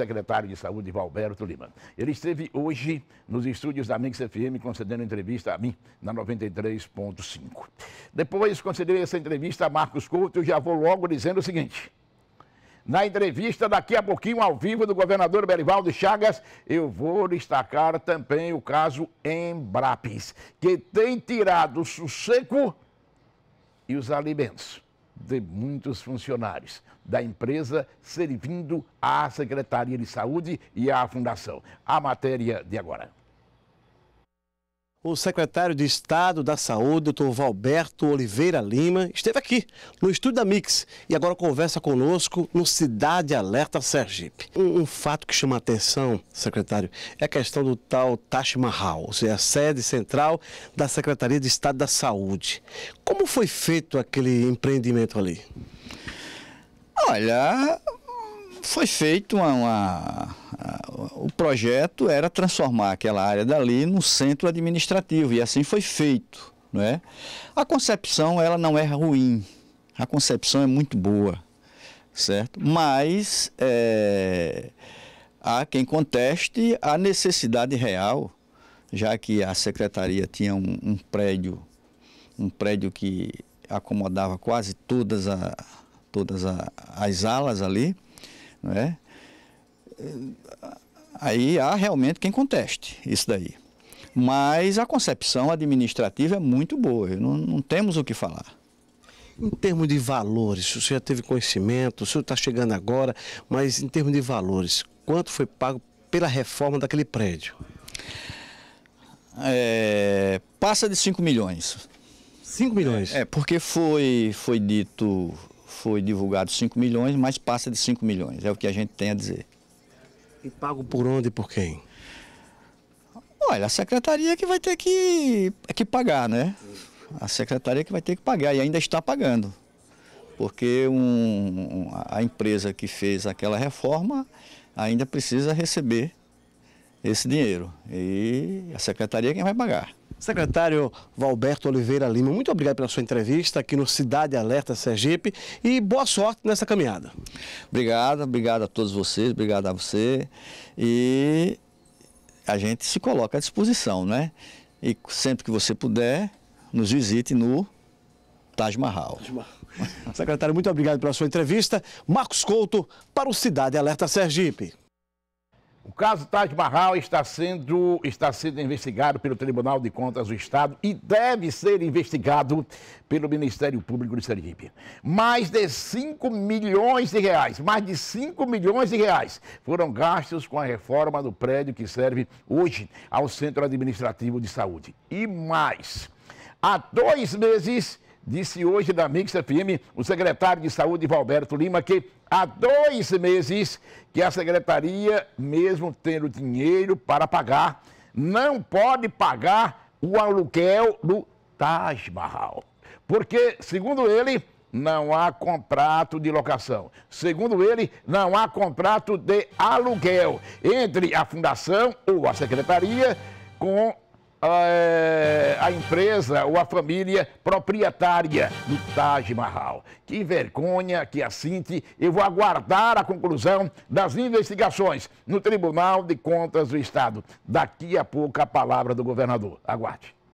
secretário de Saúde, Valberto Lima. Ele esteve hoje nos estúdios da Mix FM concedendo entrevista a mim na 93.5. Depois concedeu essa entrevista a Marcos Couto e já vou logo dizendo o seguinte. Na entrevista daqui a pouquinho, ao vivo, do governador Berivaldo Chagas, eu vou destacar também o caso Embrapis, que tem tirado o sossego e os alimentos de muitos funcionários da empresa servindo à Secretaria de Saúde e à Fundação. A matéria de agora. O secretário de Estado da Saúde, doutor Valberto Oliveira Lima, esteve aqui no estúdio da Mix e agora conversa conosco no Cidade Alerta Sergipe. Um, um fato que chama a atenção, secretário, é a questão do tal Taj Mahal, ou seja, a sede central da Secretaria de Estado da Saúde. Como foi feito aquele empreendimento ali? Olha, foi feito uma, uma o projeto era transformar aquela área dali num centro administrativo e assim foi feito. Não é? A concepção ela não é ruim, a concepção é muito boa, certo? Mas é, há quem conteste a necessidade real, já que a secretaria tinha um, um prédio, um prédio que acomodava quase todas, a, todas a, as alas ali, não é? Aí há realmente quem conteste isso daí. Mas a concepção administrativa é muito boa, não, não temos o que falar. Em termos de valores, o senhor já teve conhecimento, o senhor está chegando agora, mas em termos de valores, quanto foi pago pela reforma daquele prédio? É, passa de 5 milhões. 5 milhões? É, é, porque foi, foi dito, foi divulgado 5 milhões, mas passa de 5 milhões, é o que a gente tem a dizer. E pago por onde e por quem? Olha, a secretaria que vai ter que, é que pagar, né? A secretaria que vai ter que pagar e ainda está pagando. Porque um, a empresa que fez aquela reforma ainda precisa receber esse dinheiro. E a secretaria é quem vai pagar. Secretário Valberto Oliveira Lima, muito obrigado pela sua entrevista aqui no Cidade Alerta Sergipe e boa sorte nessa caminhada. Obrigado, obrigado a todos vocês, obrigado a você. E a gente se coloca à disposição, né? E sempre que você puder, nos visite no Taj Mahal. Taj Mahal. Secretário, muito obrigado pela sua entrevista. Marcos Couto, para o Cidade Alerta Sergipe. O caso Taj Mahal está sendo, está sendo investigado pelo Tribunal de Contas do Estado e deve ser investigado pelo Ministério Público de Sergipe. Mais de 5 milhões de reais, mais de 5 milhões de reais foram gastos com a reforma do prédio que serve hoje ao Centro Administrativo de Saúde. E mais, há dois meses disse hoje da Mix FM o secretário de Saúde, Valberto Lima, que há dois meses que a secretaria, mesmo tendo dinheiro para pagar, não pode pagar o aluguel do Taj Mahal. Porque, segundo ele, não há contrato de locação. Segundo ele, não há contrato de aluguel entre a fundação ou a secretaria com ah, é, a, empresa ou a família proprietária do Taj Mahal. Que vergonha que assinte. Eu vou aguardar a conclusão das investigações no Tribunal de Contas do Estado. Daqui a pouco a palavra do governador. Aguarde.